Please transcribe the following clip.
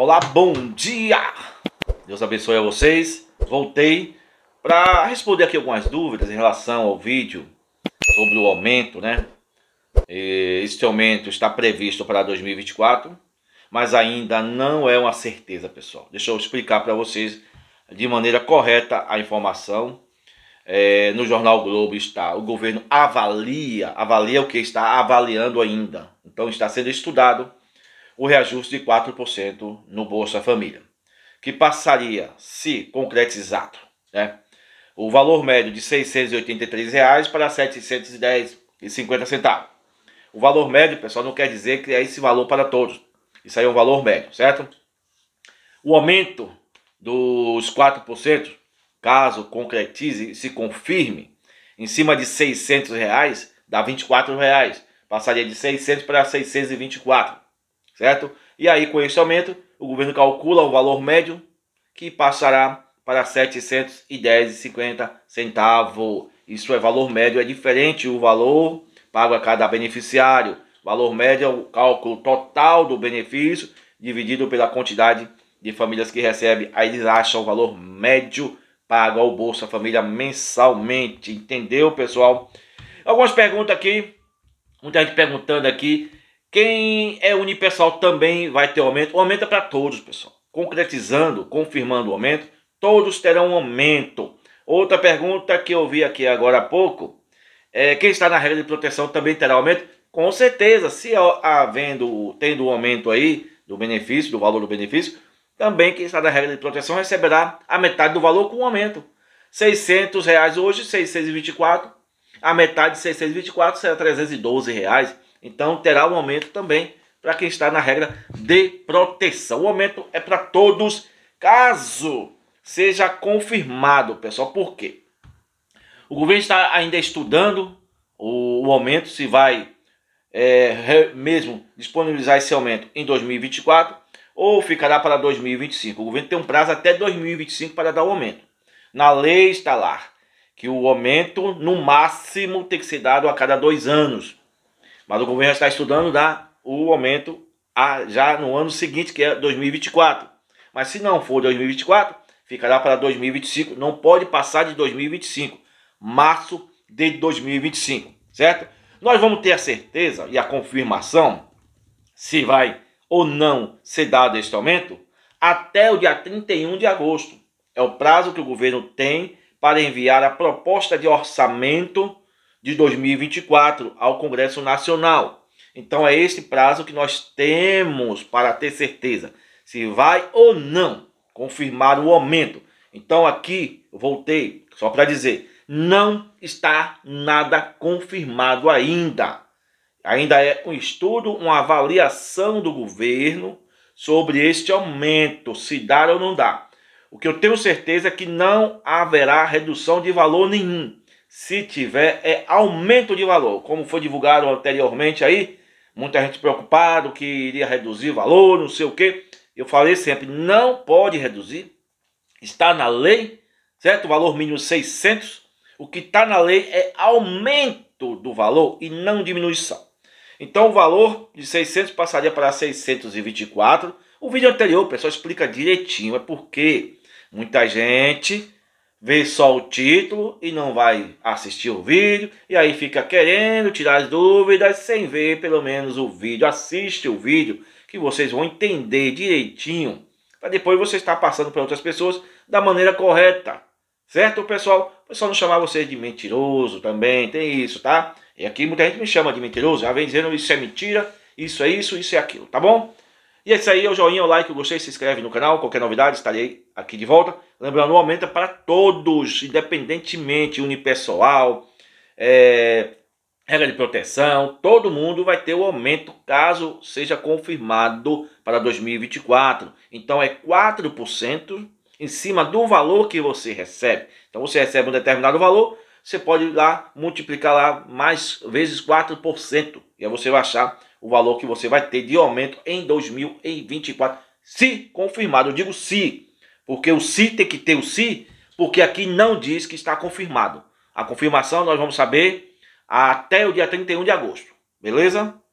Olá, bom dia! Deus abençoe a vocês. Voltei para responder aqui algumas dúvidas em relação ao vídeo sobre o aumento, né? Este aumento está previsto para 2024, mas ainda não é uma certeza, pessoal. Deixa eu explicar para vocês de maneira correta a informação. É, no jornal Globo está, o governo avalia, avalia o que está avaliando ainda. Então está sendo estudado o reajuste de 4% no Bolsa Família, que passaria, se concretizado, né, o valor médio de R$ 683,00 para R$ 710,50. O valor médio, pessoal, não quer dizer que é esse valor para todos. Isso aí é um valor médio, certo? O aumento dos 4%, caso concretize, se confirme, em cima de R$ reais, dá R$ reais. Passaria de 600 para 624 certo? E aí, com esse aumento, o governo calcula o valor médio que passará para 710,50 centavo. Isso é valor médio, é diferente o valor pago a cada beneficiário. Valor médio é o cálculo total do benefício dividido pela quantidade de famílias que recebe. Aí eles acham o valor médio pago ao Bolsa Família mensalmente. Entendeu, pessoal? Algumas perguntas aqui. Muita gente perguntando aqui quem é unipessoal também vai ter aumento. O aumento é para todos, pessoal. Concretizando, confirmando o aumento, todos terão um aumento. Outra pergunta que eu vi aqui agora há pouco é quem está na regra de proteção também terá aumento? Com certeza, se havendo tendo um aumento aí do benefício, do valor do benefício, também quem está na regra de proteção receberá a metade do valor com o aumento. R$ reais hoje, 624, a metade de 624 será R$ reais. Então terá um aumento também para quem está na regra de proteção. O aumento é para todos, caso seja confirmado, pessoal. Por quê? O governo está ainda estudando o, o aumento, se vai é, mesmo disponibilizar esse aumento em 2024 ou ficará para 2025. O governo tem um prazo até 2025 para dar o aumento. Na lei está lá que o aumento no máximo tem que ser dado a cada dois anos. Mas o governo está estudando dar o aumento a, já no ano seguinte, que é 2024. Mas se não for 2024, ficará para 2025. Não pode passar de 2025. Março de 2025, certo? Nós vamos ter a certeza e a confirmação se vai ou não ser dado este aumento até o dia 31 de agosto. É o prazo que o governo tem para enviar a proposta de orçamento de 2024 ao Congresso Nacional. Então é esse prazo que nós temos para ter certeza se vai ou não confirmar o aumento. Então aqui voltei só para dizer, não está nada confirmado ainda. Ainda é um estudo, uma avaliação do governo sobre este aumento, se dá ou não dá. O que eu tenho certeza é que não haverá redução de valor nenhum se tiver é aumento de valor, como foi divulgado anteriormente aí, muita gente preocupado que iria reduzir o valor, não sei o que. Eu falei sempre, não pode reduzir, está na lei, certo? O valor mínimo 600, o que está na lei é aumento do valor e não diminuição. Então o valor de 600 passaria para 624. O vídeo anterior, pessoal, explica direitinho, é porque muita gente vê só o título e não vai assistir o vídeo, e aí fica querendo tirar as dúvidas sem ver pelo menos o vídeo. Assiste o vídeo que vocês vão entender direitinho, para depois você estar passando para outras pessoas da maneira correta. Certo, pessoal? Só não chamar vocês de mentiroso também, tem isso, tá? E aqui muita gente me chama de mentiroso, já vem dizendo isso é mentira, isso é isso, isso é aquilo, tá bom? E é isso aí, o joinha, o like, o gostei, se inscreve no canal, qualquer novidade estarei aqui de volta. Lembrando, aumenta é para todos, independentemente, unipessoal, é, regra de proteção, todo mundo vai ter o aumento caso seja confirmado para 2024. Então é 4% em cima do valor que você recebe. Então você recebe um determinado valor, você pode ir lá multiplicar lá mais vezes 4%. E aí você vai achar o valor que você vai ter de aumento em 2024, se confirmado. Eu digo se. Porque o si tem que ter o si, porque aqui não diz que está confirmado. A confirmação nós vamos saber até o dia 31 de agosto. Beleza?